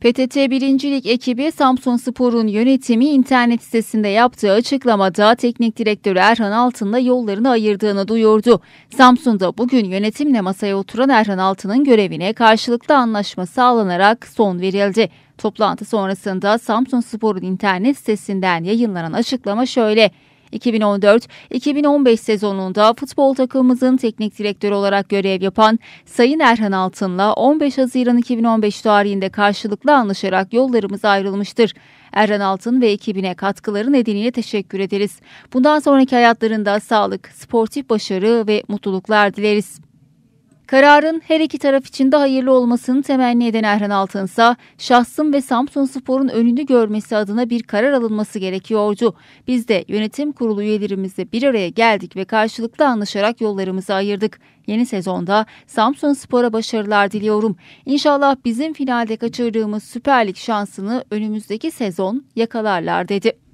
PTT 1. Lig ekibi Samsun Spor'un yönetimi internet sitesinde yaptığı açıklamada teknik direktörü Erhan Altın'la yollarını ayırdığını duyurdu. Samsun'da bugün yönetimle masaya oturan Erhan Altın'ın görevine karşılıklı anlaşma sağlanarak son verildi. Toplantı sonrasında Samsun Spor'un internet sitesinden yayınlanan açıklama şöyle. 2014-2015 sezonunda futbol takımımızın teknik direktörü olarak görev yapan Sayın Erhan Altın'la 15 Haziran 2015 tarihinde karşılıklı anlaşarak yollarımız ayrılmıştır. Erhan Altın ve ekibine katkıları nedeniyle teşekkür ederiz. Bundan sonraki hayatlarında sağlık, sportif başarı ve mutluluklar dileriz. Kararın her iki taraf için de hayırlı olmasını temenni eden Erhan Altın ise şahsım ve Samsun Spor'un önünü görmesi adına bir karar alınması gerekiyordu. Biz de yönetim kurulu üyelerimizle bir araya geldik ve karşılıklı anlaşarak yollarımızı ayırdık. Yeni sezonda Samsun Spor'a başarılar diliyorum. İnşallah bizim finalde kaçırdığımız Süper Lig şansını önümüzdeki sezon yakalarlar dedi.